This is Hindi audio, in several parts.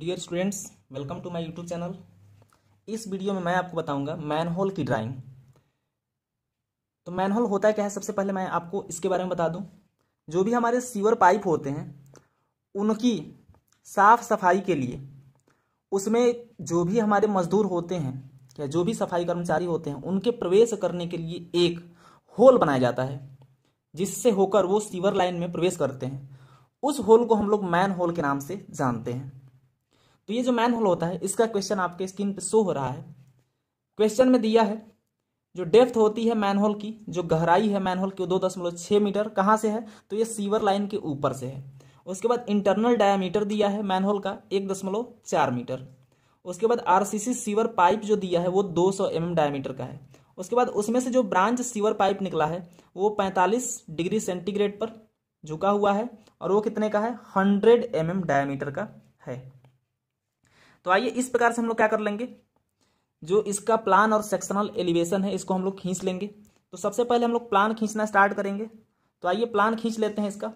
Dear students welcome to my YouTube channel इस वीडियो में मैं आपको बताऊंगा मैन होल की ड्राइंग तो मैन होल होता है क्या है सबसे पहले मैं आपको इसके बारे में बता दूं जो भी हमारे सीवर पाइप होते हैं उनकी साफ सफाई के लिए उसमें जो भी हमारे मजदूर होते हैं या जो भी सफाई कर्मचारी होते हैं उनके प्रवेश करने के लिए एक होल बनाया जाता है जिससे होकर वो सीवर लाइन में प्रवेश करते हैं उस होल को हम लोग मैन होल के नाम से जानते हैं तो ये जो मैन होल होता है इसका क्वेश्चन आपके स्क्रीन पे शो हो रहा है क्वेश्चन में दिया है जो डेप्थ होती है मैनहोल की जो गहराई है मैनहोल की दो दशमलव छह मीटर कहाँ से है तो ये सीवर लाइन के ऊपर से है उसके बाद इंटरनल डायमीटर दिया है मैनहोल का एक दशमलव चार मीटर उसके बाद आरसीसी सीवर पाइप जो दिया है वो दो सौ एम डायमीटर का है उसके बाद उसमें से जो ब्रांच सीवर पाइप निकला है वो पैंतालीस डिग्री सेंटीग्रेड पर झुका हुआ है और वो कितने का है हंड्रेड एम डायामीटर का है तो आइए इस प्रकार से हम लोग क्या कर लेंगे जो इसका प्लान और सेक्शनल एलिवेशन है इसको हम लोग खींच लेंगे तो सबसे पहले हम लोग प्लान खींचना स्टार्ट करेंगे तो आइए प्लान खींच लेते हैं इसका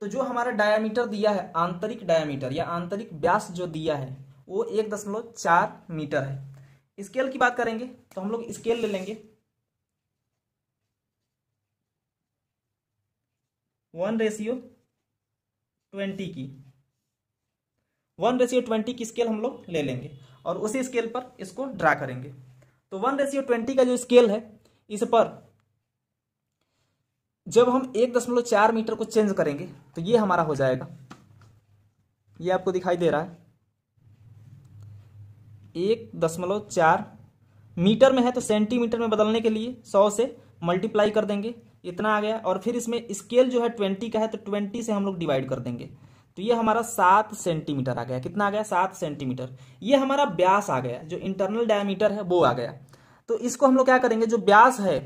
तो जो हमारा डायामीटर दिया है आंतरिक डायामीटर या आंतरिक व्यास जो दिया है वो एक दशमलव चार मीटर है स्केल की बात करेंगे तो हम लोग स्केल ले लेंगे वन रेशियो ट्वेंटी की वन रेशियो ट्वेंटी की स्केल हम लोग ले लेंगे और उसी स्केल पर इसको ड्रा करेंगे तो वन रेशियो ट्वेंटी का जो स्केल है इस पर जब हम एक दशमलव चार मीटर को चेंज करेंगे तो ये हमारा हो जाएगा ये आपको दिखाई दे रहा है एक दशमलव चार मीटर में है तो सेंटीमीटर में बदलने के लिए सौ से मल्टीप्लाई कर देंगे इतना आ गया और फिर इसमें स्केल जो है ट्वेंटी का है तो ट्वेंटी से हम लोग डिवाइड कर देंगे तो ये हमारा सात सेंटीमीटर आ गया कितना आ गया सात सेंटीमीटर ये हमारा ब्यास आ गया जो इंटरनल डायमीटर है वो आ गया तो इसको हम लोग क्या करेंगे जो ब्यास है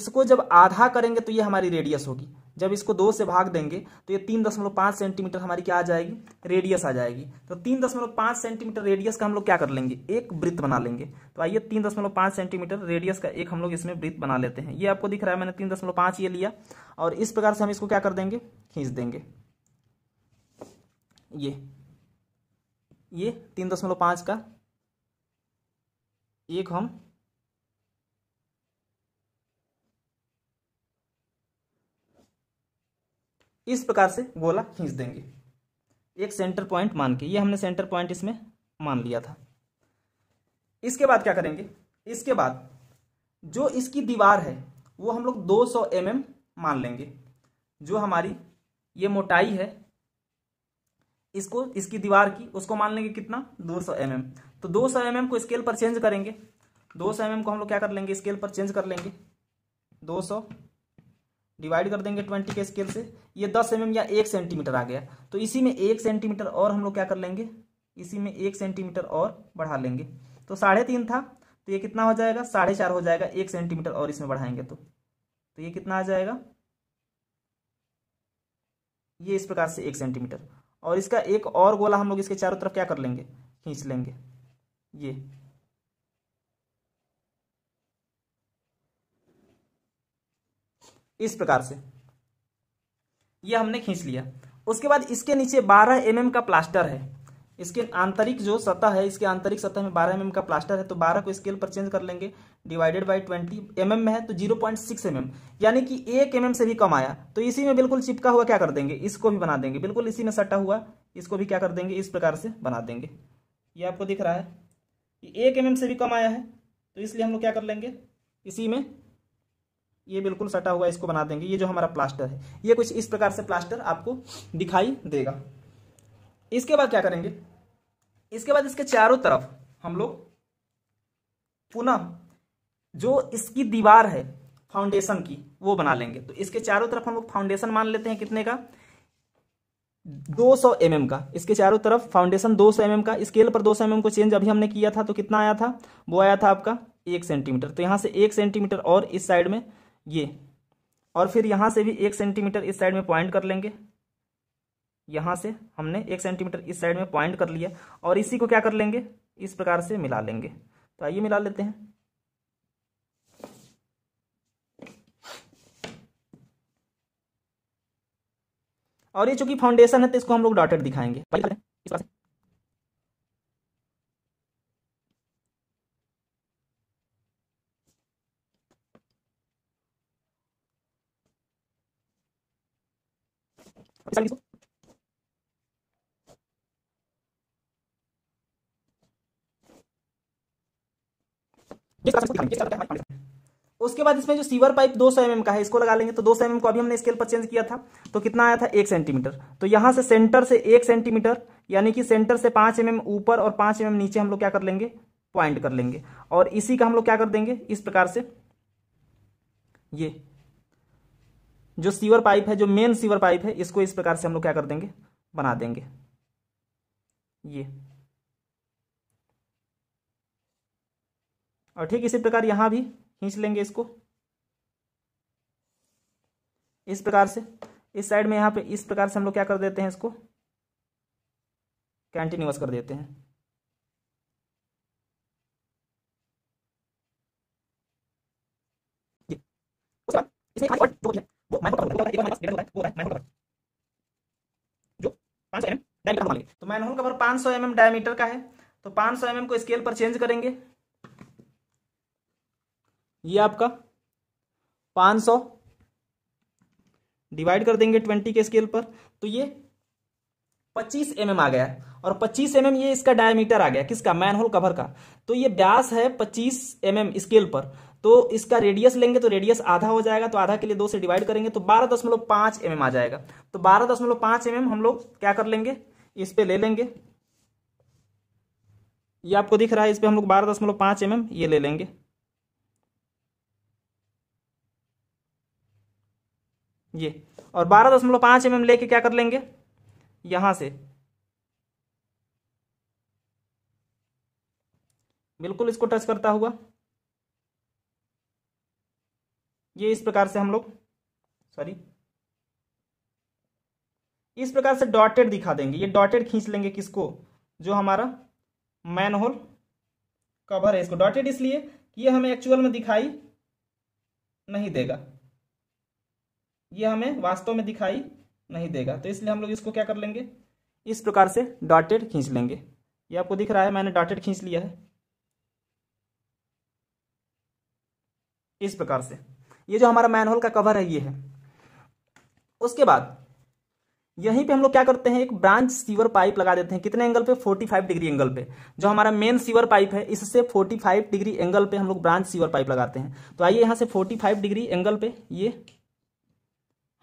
इसको जब आधा करेंगे तो ये हमारी रेडियस होगी जब इसको दो से भाग देंगे तो ये तीन दशमलव पांच सेंटीमीटर हमारी क्या आ जाएगी रेडियस आ जाएगी तो तीन दशमलव पांच सेंटीमीटर रेडियस का हम लोग क्या कर लेंगे एक वृत्त बना लेंगे तो आइए तीन दशमलव पांच सेंटीमीटर रेडियस का एक हम लोग इसमें वृत्त बना लेते हैं ये आपको दिख रहा है मैंने तीन दशमलव पांच ये लिया और इस प्रकार से हम इसको क्या कर देंगे खींच देंगे ये ये तीन दशमलव पाँच का एक हम इस प्रकार से गोला खींच देंगे एक सेंटर पॉइंट मान के ये हमने सेंटर पॉइंट इसमें मान लिया था इसके बाद क्या करेंगे इसके बाद जो इसकी दीवार है वो हम लोग 200 सौ mm मान लेंगे जो हमारी ये मोटाई है इसको इसकी दीवार की उसको मान लेंगे कितना 200 सौ mm. तो 200 सौ mm को स्केल पर चेंज करेंगे 200 सौ mm को हम लोग क्या कर लेंगे स्केल पर चेंज कर लेंगे 200 डिवाइड कर देंगे 20 के स्केल से ये 10 एम mm या एक सेंटीमीटर आ गया तो इसी में एक सेंटीमीटर और हम लोग क्या कर लेंगे इसी में एक सेंटीमीटर और बढ़ा लेंगे तो साढ़े तीन था तो ये कितना हो जाएगा साढ़े चार हो जाएगा एक सेंटीमीटर और इसमें बढ़ाएंगे तो तो ये कितना आ जाएगा ये इस प्रकार से एक सेंटीमीटर और इसका एक और गोला हम लोग इसके चारों तरफ क्या कर लेंगे खींच लेंगे ये इस प्रकार से ये हमने खींच लिया उसके बाद इसके नीचे 12 एम mm का प्लास्टर है इसके आंतरिक जो सतह है इसके आंतरिक सतह में 12 एम mm का प्लास्टर है तो 12 को स्केल पर चेंज कर लेंगे डिवाइडेड बाय 20 एम mm में है तो 0.6 पॉइंट mm, यानी कि एक एम mm से भी कम आया तो इसी में बिल्कुल चिपका हुआ क्या कर देंगे इसको भी बना देंगे बिल्कुल इसी में सटा हुआ इसको भी क्या कर देंगे इस प्रकार से बना देंगे ये आपको दिख रहा है कि एक एम mm से भी कम आया है तो इसलिए हम लोग क्या कर लेंगे इसी में ये बिल्कुल सटा हुआ इसको बना देंगे ये जो हमारा प्लास्टर है ये कुछ इस प्रकार से प्लास्टर आपको दिखाई देगा इसके बाद क्या करेंगे इसके बाद इसके चारों तरफ हम लोग पुनः जो इसकी दीवार है फाउंडेशन की वो बना लेंगे तो इसके चारों तरफ हम लोग फाउंडेशन मान लेते हैं कितने का 200 सौ mm का इसके चारों तरफ फाउंडेशन 200 सौ mm का स्केल पर 200 सौ mm को चेंज अभी हमने किया था तो कितना आया था वो आया था आपका एक सेंटीमीटर तो यहां से एक सेंटीमीटर और इस साइड में ये और फिर यहां से भी एक सेंटीमीटर इस साइड में पॉइंट कर लेंगे यहाँ से हमने एक सेंटीमीटर इस साइड में पॉइंट कर लिया और इसी को क्या कर लेंगे इस प्रकार से मिला लेंगे तो आइए मिला लेते हैं और ये चूंकि फाउंडेशन है तो इसको हम लोग डॉटेड दिखाएंगे इसको उसके बाद इसमें जो सीवर पाइप 200 सौ mm का है इसको लगा लेंगे तो 200 सौ mm को अभी हमने स्केल पर चेंज किया था तो कितना आया था एक सेंटीमीटर तो यहां से सेंटर से एक सेंटीमीटर यानी कि सेंटर से पांच एम mm ऊपर और पांच एम mm नीचे हम लोग क्या कर लेंगे पॉइंट कर लेंगे और इसी का हम लोग क्या कर देंगे इस प्रकार से ये जो सीवर पाइप है जो मेन सीवर पाइप है इसको इस प्रकार से हम लोग क्या कर देंगे बना देंगे ये और ठीक इसी प्रकार यहां भी खींच लेंगे इसको इस प्रकार से इस साइड में यहां पे इस प्रकार से हम लोग क्या कर देते हैं इसको कंटिन्यूस कर देते हैं तो और जो पांच सौ एम एम है है एमएम डायमीटर तो 500 एमएम का है तो एमएम को स्केल पर चेंज करेंगे ये आपका पांच सौ डिवाइड कर देंगे ट्वेंटी के स्केल पर तो ये पच्चीस एम mm आ गया और पच्चीस एम mm ये इसका डायमीटर आ गया किसका मैन होल कवर का तो ये ब्यास है पच्चीस एम mm स्केल पर तो इसका रेडियस लेंगे तो रेडियस आधा हो जाएगा तो आधा के लिए दो से डिवाइड करेंगे तो बारह दशमलव पांच एम आ जाएगा तो बारह दशमलव पांच एम हम लोग क्या कर लेंगे इस पर ले लेंगे ये आपको दिख रहा है इस पर हम लोग बारह दशमलव पांच एम ये ले लेंगे ये और बारह दशमलव पांच एम एम लेके क्या कर लेंगे यहां से बिल्कुल इसको टच करता हुआ ये इस प्रकार से हम लोग सॉरी इस प्रकार से डॉटेड दिखा देंगे ये डॉटेड खींच लेंगे किसको जो हमारा मैन होल कवर है इसको डॉटेड इसलिए कि ये हमें एक्चुअल में दिखाई नहीं देगा ये हमें वास्तव में दिखाई नहीं देगा तो इसलिए हम लोग इसको क्या कर लेंगे इस प्रकार से डॉटेड खींच लेंगे ये आपको दिख रहा है मैंने डॉटेड खींच लिया है इस प्रकार से ये जो हमारा मैनहोल का कवर है ये है उसके बाद यहीं पे हम लोग क्या करते हैं एक ब्रांच सीवर पाइप लगा देते हैं कितने एंगल पे 45 डिग्री एंगल पे जो हमारा मेन सीवर पाइप है इससे 45 डिग्री एंगल पे हम लोग ब्रांच सीवर पाइप लगाते हैं तो आइए यहाँ से 45 डिग्री एंगल पे ये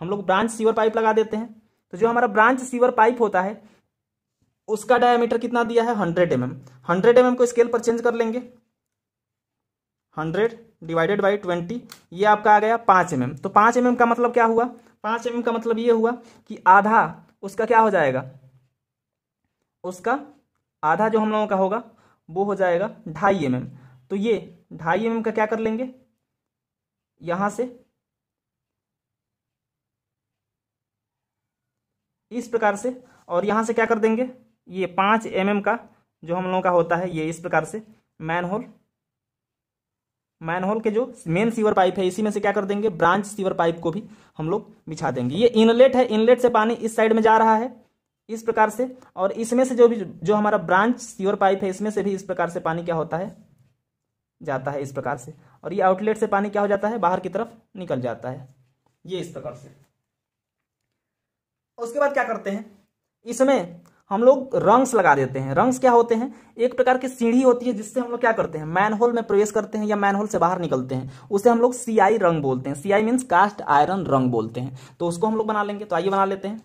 हम लोग ब्रांच सीवर पाइप लगा देते हैं तो जो हमारा ब्रांच सीवर पाइप होता है उसका डायमीटर कितना दिया है hundred M M hundred M को स्केल पर चेंज कर लेंगे हंड्रेड डिवाइडेड बाई ट्वेंटी ये आपका आ गया पाँच एम mm. तो पाँच एम mm का मतलब क्या हुआ पाँच एम mm का मतलब ये हुआ कि आधा उसका क्या हो जाएगा उसका आधा जो हम लोगों का होगा वो हो जाएगा ढाई एम तो ये ढाई एम का क्या कर लेंगे यहां से इस प्रकार से और यहाँ से क्या कर देंगे ये पाँच एम mm का जो हम लोगों का होता है ये इस प्रकार से मैन होल मैन होल के जो मेन सीवर पाइप है इसी में से क्या कर देंगे ब्रांच सीवर पाइप को भी हम लोग बिछा देंगे ये इनलेट है इनलेट से पानी इस साइड में जा रहा है इस प्रकार से और इसमें से जो भी जो हमारा ब्रांच सीवर पाइप है इसमें से भी इस प्रकार से पानी क्या होता है जाता है इस प्रकार से और ये आउटलेट से पानी क्या हो जाता है बाहर की तरफ निकल जाता है ये इस प्रकार से उसके बाद क्या करते हैं इसमें हम लोग रंग्स लगा देते हैं रंग्स क्या होते हैं एक प्रकार की सीढ़ी होती है जिससे हम लोग क्या करते हैं मैनहोल में प्रवेश करते हैं या मैनहोल से बाहर निकलते हैं उसे हम लोग सीआई रंग बोलते हैं सीआई मीन्स कास्ट आयरन रंग बोलते हैं तो उसको हम लोग बना लेंगे तो आइए बना लेते हैं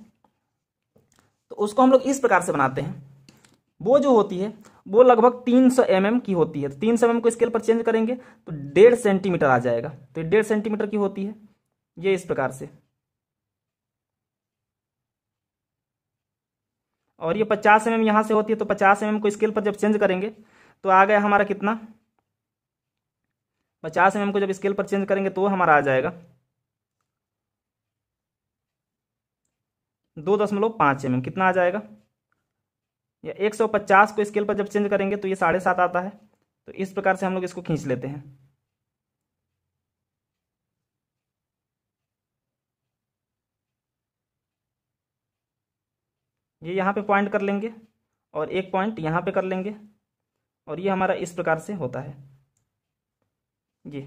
तो उसको हम लोग इस प्रकार से बनाते हैं वो जो होती है वो लगभग तीन सौ mm की होती है तो तीन सौ mm को स्केल पर चेंज करेंगे तो डेढ़ सेंटीमीटर आ जाएगा तो डेढ़ सेंटीमीटर की होती है ये इस प्रकार से और ये पचास एम एम यहाँ से होती है तो पचास एम एम को स्केल पर जब चेंज करेंगे तो आ गया हमारा कितना पचास एम एम को जब स्केल पर चेंज करेंगे तो हमारा आ जाएगा दो दशमलव पाँच एम एम कितना आ जाएगा या एक सौ पचास को स्केल पर जब चेंज करेंगे तो ये साढ़े सात आता है तो इस प्रकार से हम लोग इसको खींच लेते हैं ये यहाँ पे पॉइंट कर लेंगे और एक पॉइंट यहाँ पे कर लेंगे और ये हमारा इस प्रकार से होता है ये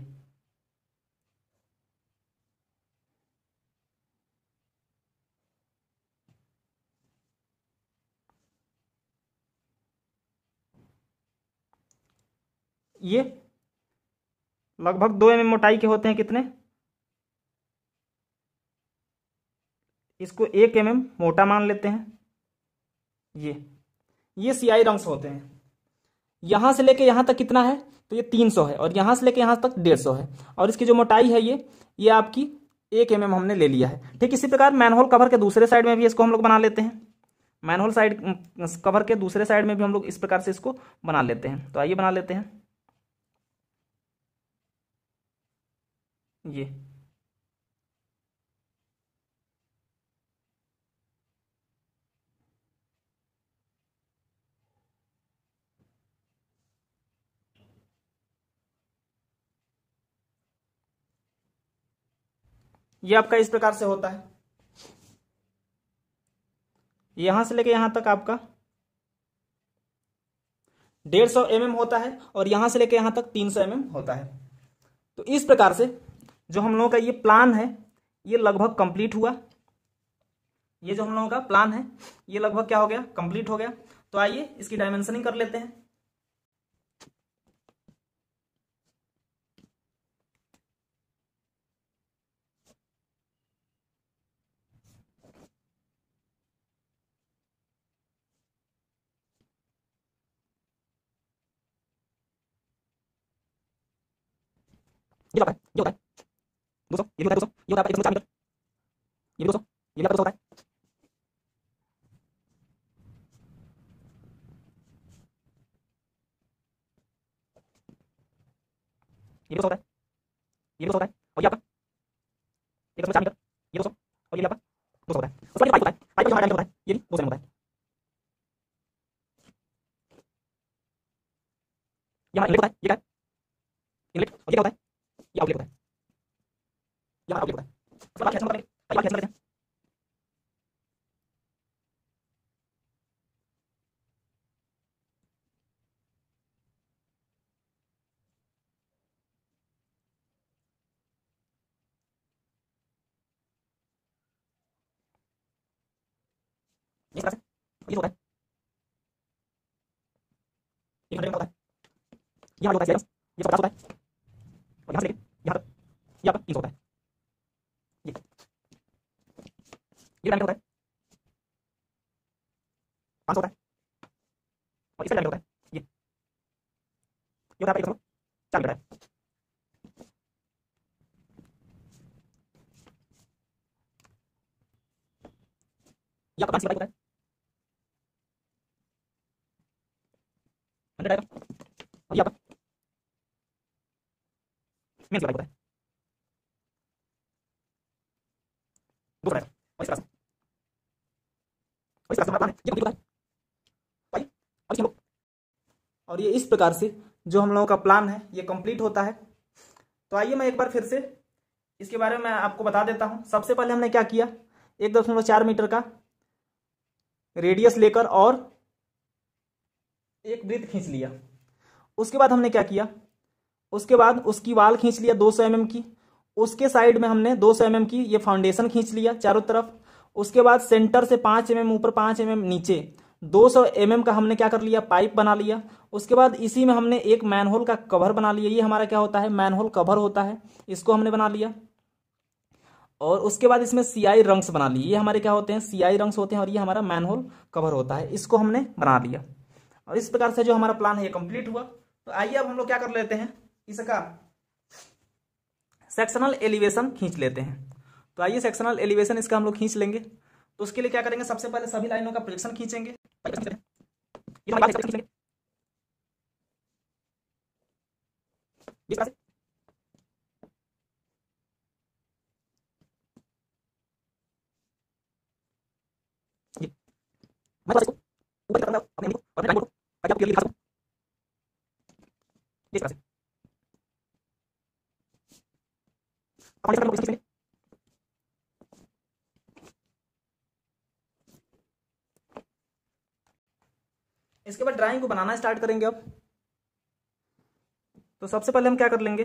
ये लगभग दो एम मोटाई के होते हैं कितने इसको एक एम मोटा मान लेते हैं ये ये सियाई रंग्स होते हैं यहां से लेके यहां तक कितना है तो ये तीन सौ है और यहां से लेके यहां तक डेढ़ सौ है और इसकी जो मोटाई है ये ये आपकी एक एम हमने ले लिया है ठीक इसी प्रकार मैनहोल कवर के दूसरे साइड में भी इसको हम लोग बना लेते हैं मैनहोल साइड कवर के दूसरे साइड में भी हम लोग इस प्रकार से इसको बना लेते हैं तो आइए बना लेते हैं ये ये आपका इस प्रकार से होता है यहां से लेके यहां तक आपका डेढ़ सौ एम होता है और यहां से लेके यहां तक तीन सौ एम होता है तो इस प्रकार से जो हम लोगों का ये प्लान है ये लगभग कंप्लीट हुआ ये जो हम लोगों का प्लान है ये लगभग क्या हो गया कंप्लीट हो गया तो आइए इसकी डायमेंशनिंग कर लेते हैं 你老呆，又呆，多说，你别多说，多说，又呆，一个什么，别多，你别多说，你别多说，我呆，你别多说，呆，你别多说，呆，哦，你吧，你干什么？别多，你多说，哦，你别吧，多说呆，我说你就拍呆，拍不就叫马蛋，यहाँ होता है ये पचास होता है और यहाँ से लेके तक ये आपका तीन होता है ये ये डायमीटर होता है पाँच होता है और इसका डायमीटर होता है ये ये होता है एक चार मीटर है ये आपका पाँच मीटर होता है और ये इस प्रकार से जो हम लोगों का प्लान है ये कंप्लीट होता है तो आइए मैं एक बार फिर से इसके बारे में आपको बता देता हूँ सबसे पहले हमने क्या किया एक दशमलव चार मीटर का रेडियस लेकर और एक वृत्त खींच लिया उसके बाद हमने क्या किया उसके बाद उसकी वाल खींच लिया दो सौ एम mm की उसके साइड में हमने दो सौ एम mm की ये फाउंडेशन खींच लिया चारों तरफ उसके बाद सेंटर से पाँच एम mm, ऊपर पाँच एम नीचे दो सौ एम का हमने क्या कर लिया पाइप बना लिया उसके बाद इसी में हमने एक मैनहोल का कवर बना लिया ये हमारा क्या होता है मैनहोल कवर होता है इसको हमने बना लिया और उसके बाद इसमें सीआई रंग्स बना लिए ये हमारे क्या होते हैं सीआई रंग्स होते हैं और ये हमारा मैनहोल कवर होता है इसको हमने बना लिया और इस प्रकार से जो हमारा प्लान है ये कंप्लीट हुआ तो आइए अब हम लोग क्या कर लेते हैं इसका सेक्शनल एलिवेशन खींच लेते हैं तो आइए सेक्शनल एलिवेशन इसका हम लोग खींच लेंगे तो उसके लिए क्या करेंगे सबसे पहले सभी लाइनों का प्रोजेक्शन खींचेंगे ये हमारी बात है इस तरह से ये मैं इसको ऊपर करता हूं अपने को और अपने टाइम को ताकि आप क्लियरली दिखा सकूं इस तरह से अपने इसका इसमें इसके बाद ड्राइंग को बनाना स्टार्ट करेंगे अब तो सबसे पहले हम क्या कर लेंगे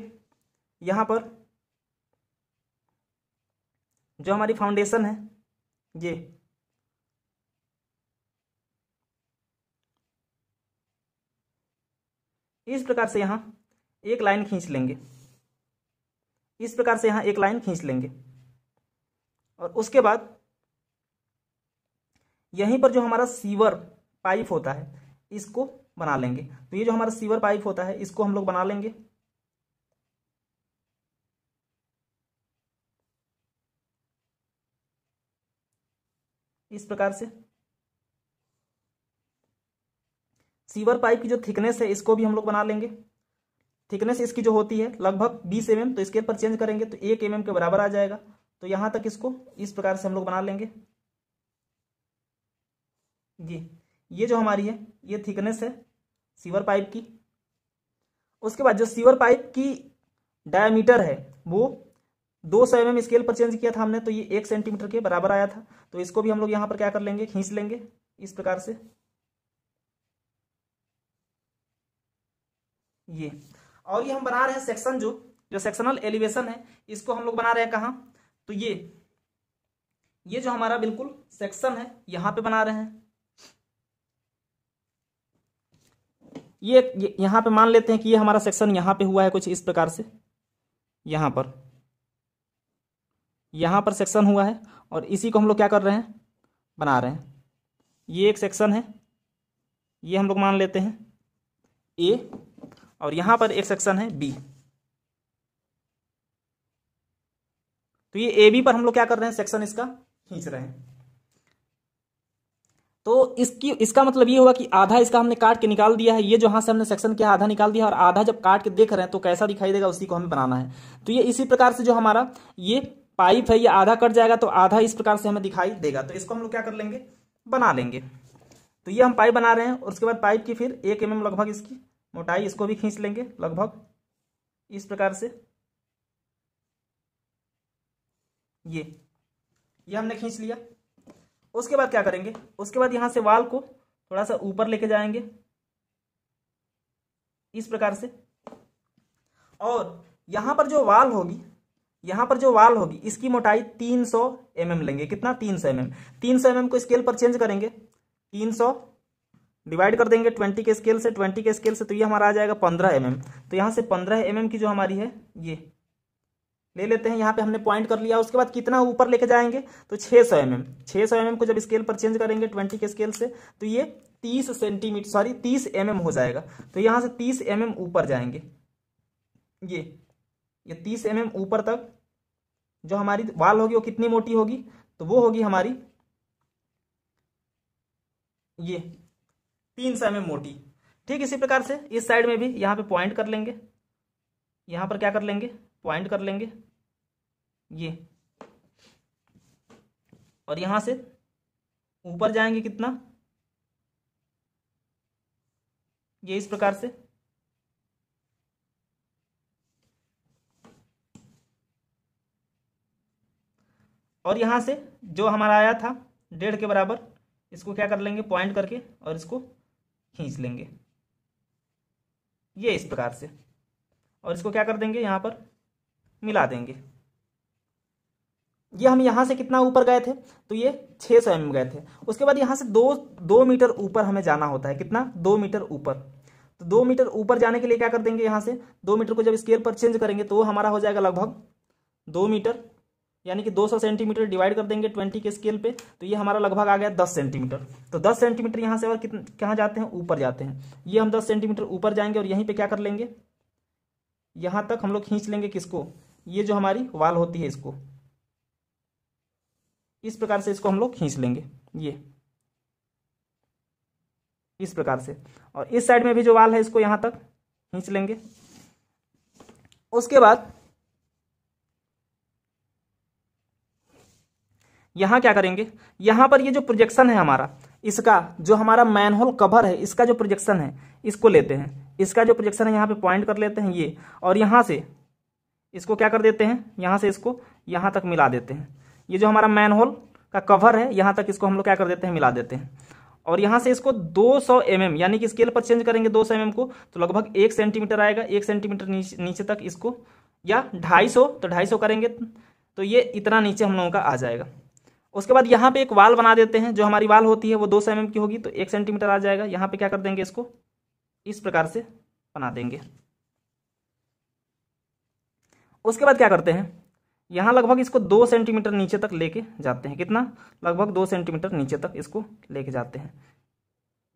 यहां पर जो हमारी फाउंडेशन है ये इस प्रकार से यहां एक लाइन खींच लेंगे इस प्रकार से यहां एक लाइन खींच लेंगे और उसके बाद यहीं पर जो हमारा सीवर पाइप होता है इसको बना लेंगे तो ये जो हमारा सीवर पाइप होता है इसको हम लोग बना लेंगे इस प्रकार से सीवर पाइप की जो थिकनेस है इसको भी हम लोग बना लेंगे थिकनेस इसकी जो होती है लगभग 20 एम तो स्केल पर चेंज करेंगे तो एक एम के बराबर आ जाएगा तो यहां तक इसको इस प्रकार से हम लोग बना लेंगे जी ये जो हमारी है ये थिकनेस है सीवर पाइप की उसके बाद जो सीवर पाइप की डायमीटर है वो दो सौ एम mm स्केल पर चेंज किया था हमने तो ये एक सेंटीमीटर के बराबर आया था तो इसको भी हम लोग यहां पर क्या कर लेंगे खींच लेंगे इस प्रकार से ये और ये हम बना रहे हैं सेक्शन जो जो सेक्शनल एलिवेशन है इसको हम लोग बना रहे हैं कहा तो ये ये जो हमारा बिल्कुल सेक्शन है यहां पे बना रहे हैं ये, ये यहाँ पे मान लेते हैं कि ये हमारा सेक्शन यहाँ पे हुआ है कुछ इस प्रकार से यहाँ पर यहाँ पर सेक्शन हुआ है और इसी को हम लोग क्या कर रहे हैं बना रहे हैं ये एक सेक्शन है ये हम लोग मान लेते हैं ए और यहाँ पर एक सेक्शन है बी तो ये ए बी पर हम लोग क्या कर रहे हैं सेक्शन इसका खींच रहे हैं तो इसकी इसका मतलब ये हुआ कि आधा इसका हमने काट के निकाल दिया है ये जो हाँ से हमने सेक्शन किया आधा निकाल दिया और आधा जब काट के देख रहे हैं तो कैसा दिखाई देगा उसी को हमें बनाना है तो ये इसी प्रकार से जो हमारा ये पाइप है ये आधा कट जाएगा तो आधा इस प्रकार से हमें दिखाई देगा तो इसको हम लोग क्या कर लेंगे बना लेंगे तो ये हम पाइप बना रहे हैं और उसके बाद पाइप की फिर एक एम लगभग इसकी मोटाई इसको भी खींच लेंगे लगभग इस प्रकार से ये ये हमने खींच लिया उसके बाद क्या करेंगे उसके बाद यहां से वाल को थोड़ा सा ऊपर लेके जाएंगे इस प्रकार से और यहां पर जो वाल होगी यहां पर जो वाल होगी इसकी मोटाई 300 सौ mm लेंगे कितना 300 सौ mm तीन सौ mm को स्केल पर चेंज करेंगे 300 डिवाइड कर देंगे 20 के स्केल से 20 के स्केल से तो ये हमारा आ जाएगा 15 एम mm. तो यहां से 15 एम mm की जो हमारी है ये ले लेते हैं यहाँ पे हमने पॉइंट कर लिया उसके बाद कितना ऊपर लेके जाएंगे तो 600 सौ एम एम छः सौ एम को जब स्केल पर चेंज करेंगे 20 के स्केल से तो ये 30 सेंटीमीटर सॉरी 30 एम mm हो जाएगा तो यहाँ से 30 एम mm ऊपर जाएंगे ये ये 30 एम mm ऊपर तक जो हमारी वाल होगी वो कितनी मोटी होगी तो वो होगी हमारी ये तीन सौ एम मोटी ठीक इसी प्रकार से इस साइड में भी यहाँ पे पॉइंट कर लेंगे यहाँ पर क्या कर लेंगे पॉइंट कर लेंगे ये और यहां से ऊपर जाएंगे कितना ये इस प्रकार से और यहां से जो हमारा आया था डेढ़ के बराबर इसको क्या कर लेंगे पॉइंट करके और इसको खींच लेंगे ये इस प्रकार से और इसको क्या कर देंगे यहां पर मिला देंगे ये हम यहाँ से कितना ऊपर गए थे तो ये 600 सौ एम गए थे उसके बाद यहाँ से दो दो मीटर ऊपर हमें जाना होता है कितना दो मीटर ऊपर तो दो मीटर ऊपर जाने के लिए क्या कर देंगे यहाँ से दो मीटर को जब स्केल पर चेंज करेंगे तो हमारा हो जाएगा लगभग दो मीटर यानी कि 200 सेंटीमीटर डिवाइड कर देंगे 20 के स्केल पे तो ये हमारा लगभग आ गया 10 सेंटीमीटर तो 10 सेंटीमीटर यहाँ से और कितने कहाँ जाते हैं ऊपर जाते हैं ये हम 10 सेंटीमीटर ऊपर जाएंगे और यहीं पे क्या कर लेंगे यहाँ तक हम लोग खींच लेंगे किसको ये जो हमारी वाल होती है इसको इस प्रकार से इसको हम लोग खींच लेंगे ये इस प्रकार से और इस साइड में भी जो वाल है इसको यहां तक खींच लेंगे उसके बाद यहां क्या करेंगे यहां पर ये जो प्रोजेक्शन है हमारा इसका जो हमारा मैनहोल कवर है इसका जो प्रोजेक्शन है इसको लेते हैं इसका जो प्रोजेक्शन है यहां पे पॉइंट कर लेते हैं ये और यहां से इसको क्या कर देते हैं यहाँ से इसको यहाँ तक मिला देते हैं ये जो हमारा मैन होल का कवर है यहाँ तक इसको हम लोग क्या कर देते हैं मिला देते हैं और यहाँ से इसको 200 सौ mm, यानी कि स्केल पर चेंज करेंगे 200 सौ mm को तो लगभग एक सेंटीमीटर आएगा एक सेंटीमीटर नीचे, नीचे तक इसको या 250 तो 250 करेंगे तो ये इतना नीचे हम लोगों का आ जाएगा उसके बाद यहाँ पे एक वाल बना देते हैं जो हमारी वाल होती है वो दो सौ mm की होगी तो एक सेंटीमीटर आ जाएगा यहाँ पे क्या कर देंगे इसको इस प्रकार से बना देंगे उसके बाद क्या करते हैं यहाँ लगभग इसको दो सेंटीमीटर नीचे तक लेके जाते हैं कितना लगभग दो सेंटीमीटर नीचे तक इसको लेके जाते हैं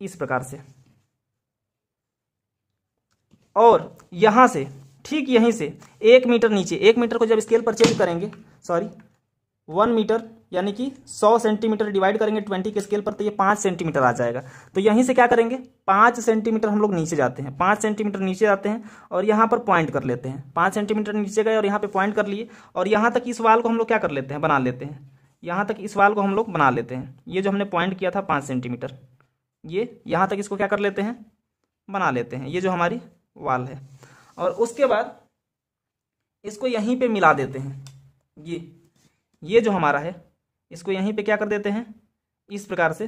इस प्रकार से और यहाँ से ठीक यहीं से एक मीटर नीचे एक मीटर को जब स्केल पर चेंज करेंगे सॉरी वन मीटर यानी कि 100 सेंटीमीटर डिवाइड करेंगे 20 के स्केल पर तो ये 5 सेंटीमीटर आ जाएगा तो यहीं से क्या करेंगे 5 सेंटीमीटर हम लोग नीचे जाते हैं 5 सेंटीमीटर नीचे जाते हैं और यहाँ पर पॉइंट कर लेते हैं 5 सेंटीमीटर नीचे गए और यहाँ पर पॉइंट कर लिए और यहाँ तक इस वाल को हम लोग क्या कर लेते हैं बना लेते हैं यहाँ तक इस वाल को हम लोग बना लेते हैं ये जो हमने पॉइंट किया था पाँच सेंटीमीटर ये यहाँ तक इसको क्या कर लेते हैं बना लेते हैं ये जो हमारी वाल है और उसके बाद इसको यहीं पर मिला देते हैं ये ये जो हमारा है इसको यहीं पे क्या कर देते हैं इस प्रकार से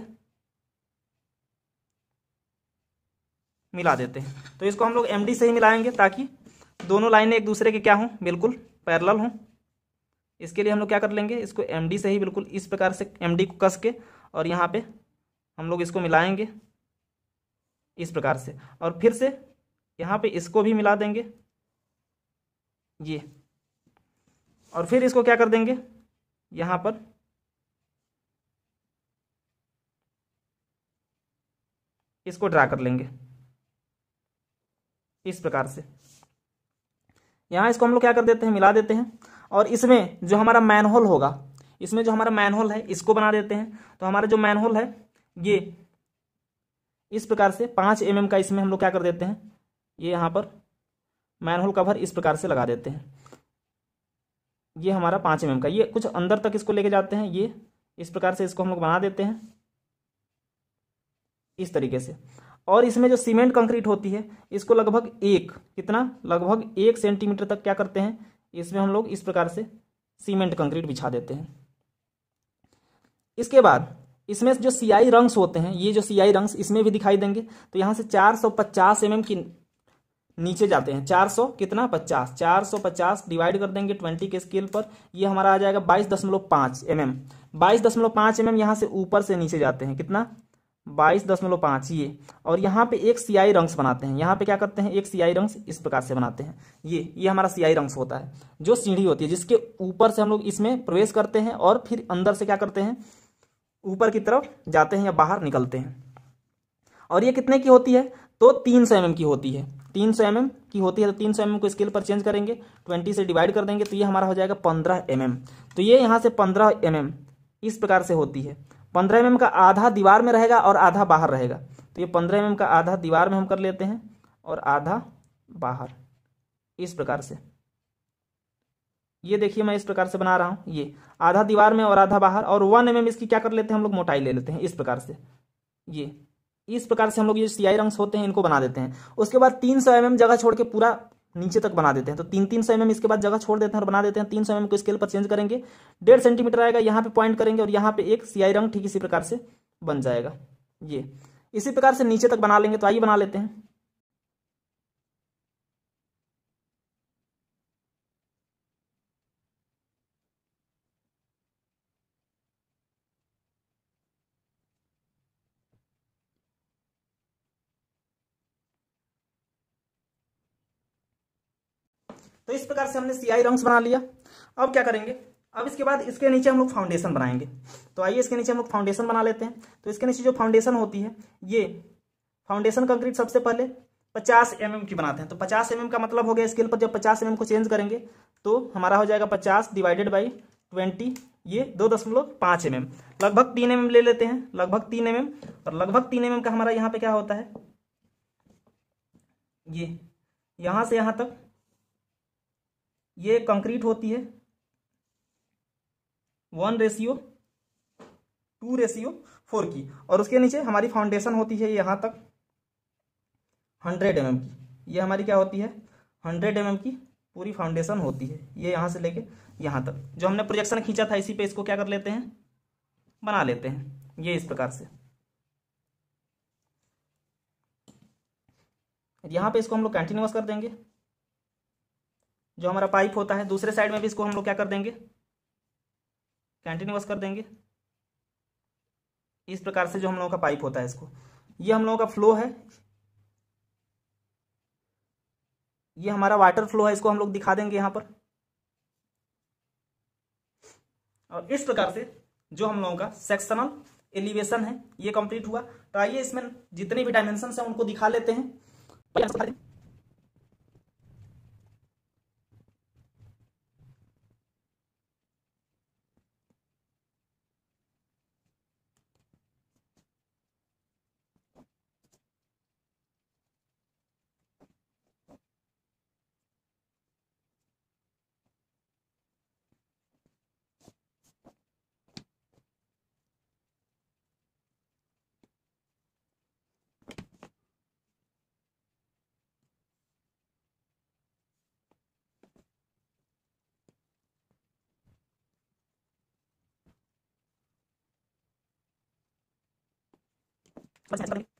मिला देते हैं तो इसको हम लोग एम से ही मिलाएंगे ताकि दोनों लाइनें एक दूसरे के क्या हों बिल्कुल पैरल हों इसके लिए हम लोग क्या कर लेंगे इसको एम डी से ही बिल्कुल इस प्रकार से एम डी को कस के और यहाँ पे हम लोग इसको मिलाएंगे इस प्रकार से और फिर से यहाँ पे इसको भी मिला देंगे ये और फिर इसको क्या कर देंगे यहाँ पर इसको ड्रा कर लेंगे इस प्रकार से यहां इसको हम लोग क्या कर देते हैं मिला देते हैं और इसमें जो हमारा मैनहोल होगा इसमें जो हमारा मैनहोल है इसको बना देते हैं तो हमारा जो मैनहोल है ये इस प्रकार से पांच एम mm का इसमें हम लोग क्या कर देते हैं ये यहां पर मैनहोल कवर इस प्रकार से लगा देते हैं ये हमारा पांच एम mm का ये कुछ अंदर तक इसको लेके जाते हैं ये इस प्रकार से इसको हम लोग बना देते हैं इस तरीके से और इसमें जो सीमेंट कंक्रीट होती है इसको लगभग एक कितना लगभग एक सेंटीमीटर तक क्या करते हैं इसमें हम लोग इस प्रकार से सीमेंट कंक्रीट बिछा देते हैं इसके बाद इसमें जो सियाई रंग्स होते हैं ये जो सियाई रंग्स इसमें भी दिखाई देंगे तो यहाँ से 450 सौ mm की नीचे जाते हैं 400 कितना 50 450 डिवाइड कर देंगे 20 के स्केल पर ये हमारा आ जाएगा 22.5 दशमलव पांच एम एम बाईस दशमलव पांच एम एम यहाँ से ऊपर से नीचे जाते हैं कितना बाईस दशमलव पाँच ये और यहाँ पे एक सियाई रंग्स बनाते हैं यहाँ पे क्या करते हैं एक सियाई रंग्स इस प्रकार से बनाते हैं ये ये हमारा सियाई रंग्स होता है जो सीढ़ी होती है जिसके ऊपर से हम लोग इसमें प्रवेश करते हैं और फिर अंदर से क्या करते हैं ऊपर की तरफ जाते हैं या बाहर निकलते हैं और ये कितने की होती है तो तीन सौ एमएम की होती है तीन सौ एमएम की होती है तो तीन सौ एमएम को स्केल पर चेंज करेंगे ट्वेंटी से डिवाइड कर देंगे तो ये हमारा हो जाएगा पंद्रह एम तो ये यहाँ से पंद्रह एम इस प्रकार से होती है पंद्रह एम का आधा दीवार में रहेगा और आधा बाहर रहेगा तो ये पंद्रह एम का आधा दीवार में हम कर लेते हैं और आधा बाहर इस प्रकार से ये देखिए मैं इस प्रकार से बना रहा हूं ये आधा दीवार में और आधा बाहर और वन एम इसकी क्या कर लेते हैं हम लोग मोटाई ले लेते हैं इस प्रकार से ये इस प्रकार से हम लोग ये सियाई रंग्स होते हैं इनको बना देते हैं उसके बाद तीन सौ एम जगह छोड़ के पूरा नीचे तक बना देते हैं तो तीन तीन सौ एम इसके बाद जगह छोड़ देते हैं और बना देते हैं तीन सौ एम को स्केल पर चेंज करेंगे डेढ़ सेंटीमीटर आएगा यहाँ पे पॉइंट करेंगे और यहाँ पे एक सियाई रंग ठीक इसी प्रकार से बन जाएगा ये इसी प्रकार से नीचे तक बना लेंगे तो आइए बना लेते हैं इस प्रकार से हमने सीआई रंग्स बना लिया अब क्या करेंगे अब इसके बाद इसके नीचे हम लोग फाउंडेशन बनाएंगे तो आइए इसके नीचे हम लोग फाउंडेशन बना लेते हैं तो इसके नीचे जो फाउंडेशन होती है ये फाउंडेशन कंक्रीट सबसे पहले पचास एम mm की बनाते हैं तो पचास एम mm का मतलब हो गया स्केल पर जब पचास एम mm को चेंज करेंगे तो हमारा हो जाएगा पचास डिवाइडेड बाई ट्वेंटी ये दो दशमलव पाँच एम mm। लगभग तीन एम mm एम ले लेते हैं लगभग तीन एम mm। एम और लगभग तीन एम एम का हमारा यहाँ पे क्या होता है ये यहाँ से यहाँ तक ये कंक्रीट होती है one ratio two ratio four की और उसके नीचे हमारी फाउंडेशन होती है यहां तक हंड्रेड एम की ये हमारी क्या होती है हंड्रेड एम की पूरी फाउंडेशन होती है ये यहां से लेके यहां तक जो हमने प्रोजेक्शन खींचा था इसी पे इसको क्या कर लेते हैं बना लेते हैं ये इस प्रकार से यहां पे इसको हम लोग कंटिन्यूस कर देंगे जो हमारा पाइप होता है दूसरे साइड में भी इसको हम लोग क्या कर देंगे कंटिन्यूस कर देंगे इस प्रकार से जो हम लोगों का पाइप होता है इसको ये हम लोगों का फ्लो है ये हमारा वाटर फ्लो है इसको हम लोग दिखा देंगे यहाँ पर और इस प्रकार से जो हम लोगों का सेक्शनल एलिवेशन है ये कंप्लीट हुआ तो आइए इसमें जितने भी डायमेंशन है उनको दिखा लेते हैं 不是，不是。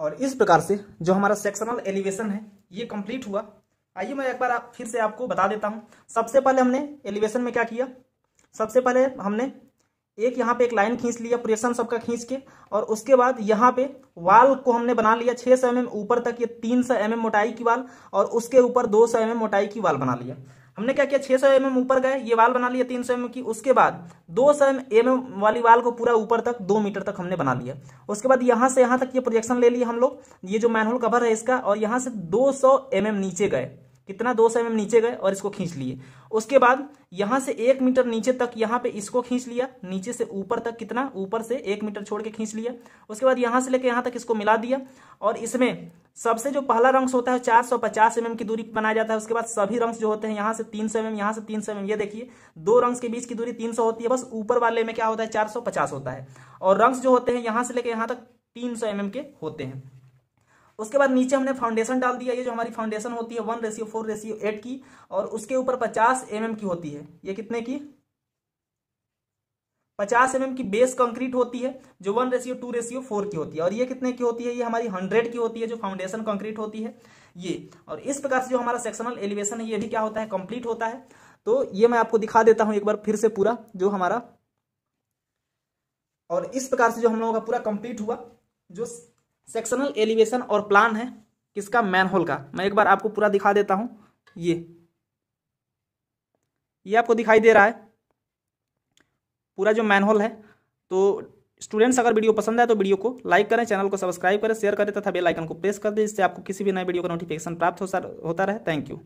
और इस प्रकार से जो हमारा सेक्शनल एलिवेशन है ये कंप्लीट हुआ आइए मैं एक बार आप फिर से आपको बता देता हूँ सबसे पहले हमने एलिवेशन में क्या किया सबसे पहले हमने एक यहाँ पे एक लाइन खींच लिया प्रेशन सबका खींच के और उसके बाद यहाँ पे वाल को हमने बना लिया छह सौ एम mm ऊपर तक ये तीन सौ एम mm मोटाई की वाल और उसके ऊपर दो सौ एम mm मोटाई की वाल बना लिया हमने क्या किया छह सौ एम ऊपर गए ये वाल बना लिया तीन सौ एम की उसके बाद दो सौ एम वाली वाल को पूरा ऊपर तक दो मीटर तक हमने बना लिया उसके बाद यहां से यहां तक ये प्रोजेक्शन ले लिया हम लोग ये जो मैनहोल कवर है इसका और यहां से दो सौ नीचे गए कितना दो सौ एम नीचे गए और इसको खींच लिए उसके बाद यहां से एक मीटर नीचे तक यहां पे इसको खींच लिया नीचे से ऊपर तक कितना ऊपर से एक मीटर छोड़ के खींच लिया उसके बाद यहां से लेकर यहां तक इसको मिला दिया और इसमें सबसे जो पहला रंग्स होता है चार सौ पचास एम की दूरी बनाया जाता है उसके बाद सभी रंग्स जो होते हैं यहां से तीन सौ एम यहाँ से तीन सौ एम ये देखिए दो रंग्स के बीच की दूरी तीन सौ होती है बस ऊपर वाले में क्या होता है चार सौ पचास होता है और रंग्स जो होते हैं यहां से लेकर यहाँ तक तीन सौ एम के होते हैं उसके बाद नीचे हमने फाउंडेशन डाल दिया ये जो हमारी फाउंडेशन होती है one ratio four ratio eight की और उसके ऊपर पचास एम mm की होती है ये कितने की पचास एम mm की बेस कंक्रीट होती है जो one ratio two ratio four की होती है और ये कितने की होती है ये हमारी हंड्रेड की होती है जो फाउंडेशन कंक्रीट होती है ये और इस प्रकार से जो हमारा सेक्शनल एलिवेशन है ये भी क्या होता है कंप्लीट होता है तो ये मैं आपको दिखा देता हूं एक बार फिर से पूरा जो हमारा और इस प्रकार से जो हम लोगों का पूरा कंप्लीट हुआ जो सेक्शनल एलिवेशन और प्लान है किसका मैनहोल का मैं एक बार आपको पूरा दिखा देता हूं ये ये आपको दिखाई दे रहा है पूरा जो मैनहोल है तो स्टूडेंट्स अगर वीडियो पसंद आए तो वीडियो को लाइक करें चैनल को सब्सक्राइब करें शेयर करें तथा बेल आइकन को प्रेस कर दें जिससे आपको किसी भी नए वीडियो का नोटिफिकेशन प्राप्त हो होता रहे थैंक यू